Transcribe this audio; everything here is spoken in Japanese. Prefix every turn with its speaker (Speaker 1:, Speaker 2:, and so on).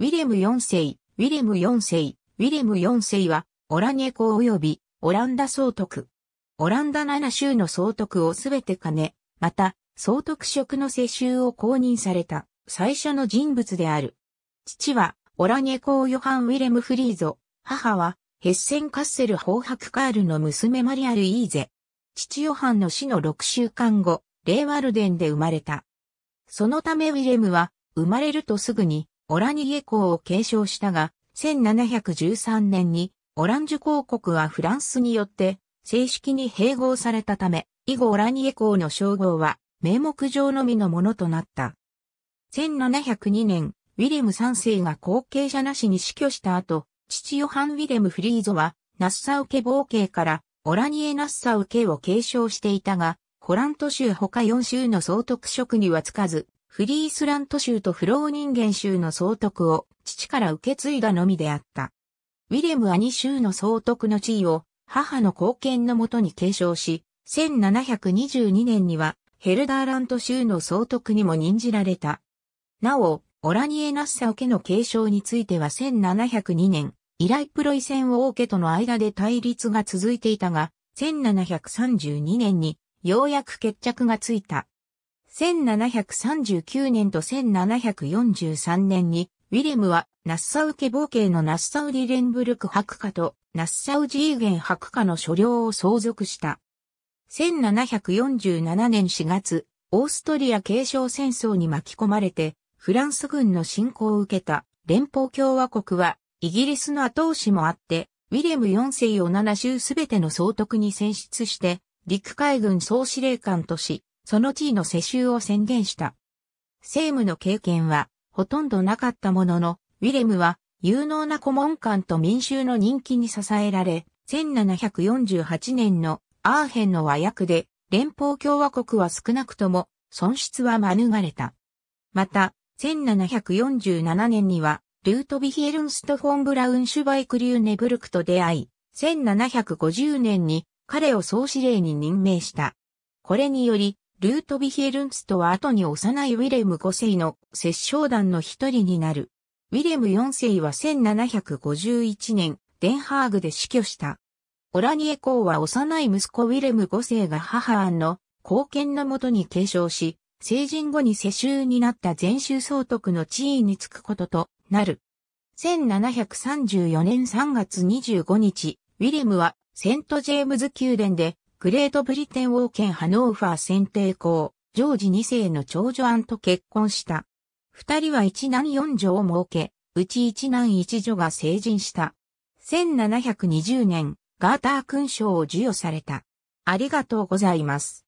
Speaker 1: ウィレム4世、ウィレム4世、ウィレム4世は、オラニコ及び、オランダ総督。オランダ7州の総督をすべて兼ね、また、総督職の世襲を公認された、最初の人物である。父は、オラニコヨハン・ウィレム・フリーゾ、母は、ヘッセン・カッセル・ホーハク・カールの娘マリアル・イーゼ。父ヨハンの死の6週間後、レイワルデンで生まれた。そのためウィレムは、生まれるとすぐに、オラニエ公を継承したが、1713年にオランジュ公国はフランスによって正式に併合されたため、以後オラニエ公の称号は名目上のみのものとなった。1702年、ウィレム3世が後継者なしに死去した後、父ヨハン・ウィレム・フリーゾは、ナッサウ家冒険からオラニエ・ナッサウ家を継承していたが、ホラント州他4州の総督職にはつかず、フリースラント州とフロー人間州の総督を父から受け継いだのみであった。ウィレム・アニ州の総督の地位を母の貢献のもとに継承し、1722年にはヘルダーラント州の総督にも任じられた。なお、オラニエ・ナッサオ家の継承については1702年、イライプロイセン王家との間で対立が続いていたが、1732年にようやく決着がついた。1739年と1743年に、ウィレムは、ナッサウ家冒険のナッサウリレンブルク博家と、ナッサウジーゲン博家の所領を相続した。1747年4月、オーストリア継承戦争に巻き込まれて、フランス軍の侵攻を受けた連邦共和国は、イギリスの後押しもあって、ウィレム4世を7州すべての総督に選出して、陸海軍総司令官とし、その地位の世襲を宣言した。政務の経験はほとんどなかったものの、ウィレムは有能な顧問官と民衆の人気に支えられ、1748年のアーヘンの和訳で連邦共和国は少なくとも損失は免れた。また、1747年にはルートビヒエルンスト・フォン・ブラウン・シュバイク・リューネブルクと出会い、1750年に彼を総司令に任命した。これにより、ルートヴィヒエルンストは後に幼いウィレム5世の摂政団の一人になる。ウィレム4世は1751年、デンハーグで死去した。オラニエ公は幼い息子ウィレム5世が母アンの貢献のもとに継承し、成人後に世襲になった全州総督の地位につくこととなる。1734年3月25日、ウィレムはセントジェームズ宮殿でグレートブリテン王権ハノーファー選定校、ジョージ2世の長女アンと結婚した。二人は一男四女を設け、うち一男一女が成人した。1720年、ガーター勲章を授与された。ありがとうございます。